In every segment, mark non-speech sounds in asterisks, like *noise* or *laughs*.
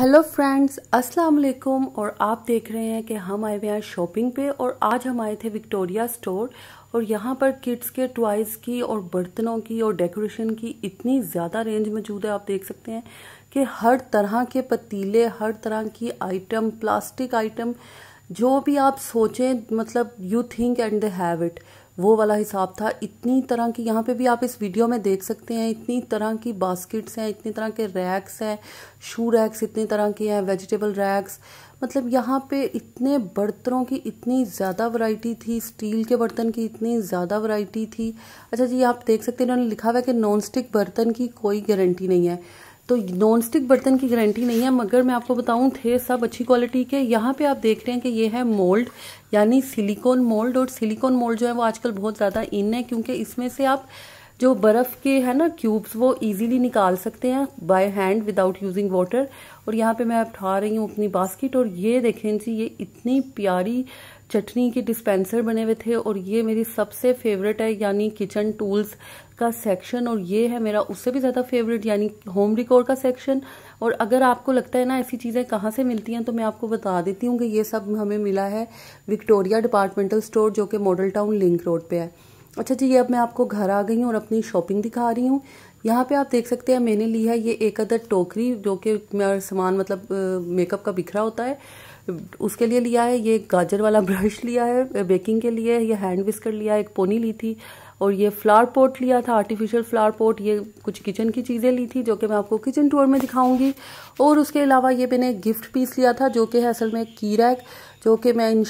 hello friends अस्सलाम वालेकुम और आप देख रहे हैं कि हम आए हुए हैं शॉपिंग पे और आज हम आए थे विक्टोरिया स्टोर और यहाँ पर किड्स के टॉयज़ की और बर्तनों की और डेकोरेशन की इतनी ज़्यादा रेंज मौजूद है आप देख सकते हैं कि हर तरह के पतीले हर तरह की आइटम प्लास्टिक आइटम जो भी आप सोचें मतलब you think and they have it वो वाला हिसाब था इतनी तरह की यहाँ पे भी आप इस वीडियो में देख सकते हैं इतनी तरह की बास्केट्स हैं इतनी तरह के रैक्स हैं शू रैक्स इतनी तरह के हैं वेजिटेबल रैक्स मतलब यहाँ पे इतने बर्तनों की इतनी ज़्यादा वैरायटी थी स्टील के बर्तन की इतनी ज़्यादा वैरायटी थी अच्छा जी आप देख सकते हैं इन्होंने लिखा हुआ है कि नॉन स्टिक बर्तन की कोई गारंटी नहीं है तो नॉन स्टिक बर्तन की गारंटी नहीं है मगर मैं आपको बताऊं थे सब अच्छी क्वालिटी के यहाँ पे आप देख रहे हैं कि ये है मोल्ड यानी सिलिकॉन मोल्ड और सिलिकॉन मोल्ड जो है वो आजकल बहुत ज़्यादा इन है क्योंकि इसमें से आप जो बर्फ़ के है ना क्यूब्स वो इजीली निकाल सकते हैं by hand without using water और यहाँ पे मैं उठा रही हूँ अपनी बास्केट और ये देखें जी ये इतनी प्यारी चटनी के डिस्पेंसर बने हुए थे और ये मेरी सबसे फेवरेट है यानी किचन टूल्स का सेक्शन और ये है मेरा उससे भी ज़्यादा फेवरेट यानी होम रिकॉर्ड का सेक्शन और अगर आपको लगता है ना ऐसी चीज़ें कहाँ से मिलती हैं तो मैं आपको बता देती हूँ कि ये सब हमें मिला है विक्टोरिया डिपार्टमेंटल स्टोर जो कि मॉडल टाउन लिंक रोड पे है अच्छा जी ये अब मैं आपको घर आ गई हूँ और अपनी शॉपिंग दिखा रही हूँ यहाँ पे आप देख सकते हैं मैंने ली है ये एक अदर टोकरी जो कि सामान मतलब मेकअप का बिखरा होता है उसके लिए लिया है ये गाजर वाला *laughs* ब्रश लिया है बेकिंग के लिए ये हैंड विस्कर लिया है एक पोनी ली थी और ये फ्लावर पोट लिया था आर्टिफिशियल फ्लावर पोट ये कुछ किचन की चीज़ें ली थी जो कि मैं आपको किचन टूर में दिखाऊंगी और उसके अलावा ये मैंने गिफ्ट पीस लिया था जो कि है असल में की रैक जो कि मैं इन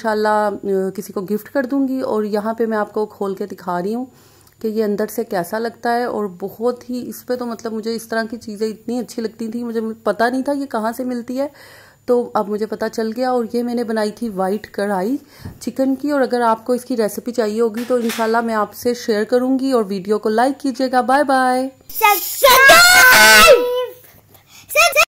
किसी को गिफ्ट कर दूंगी और यहाँ पर मैं आपको खोल के दिखा रही हूँ कि ये अंदर से कैसा लगता है और बहुत ही इस पर तो मतलब मुझे इस तरह की चीज़ें इतनी अच्छी लगती थी मुझे पता नहीं था ये कहाँ से मिलती है तो अब मुझे पता चल गया और ये मैंने बनाई थी वाइट कढ़ाई चिकन की और अगर आपको इसकी रेसिपी चाहिए होगी तो इनशाला मैं आपसे शेयर करूंगी और वीडियो को लाइक कीजिएगा बाय बाय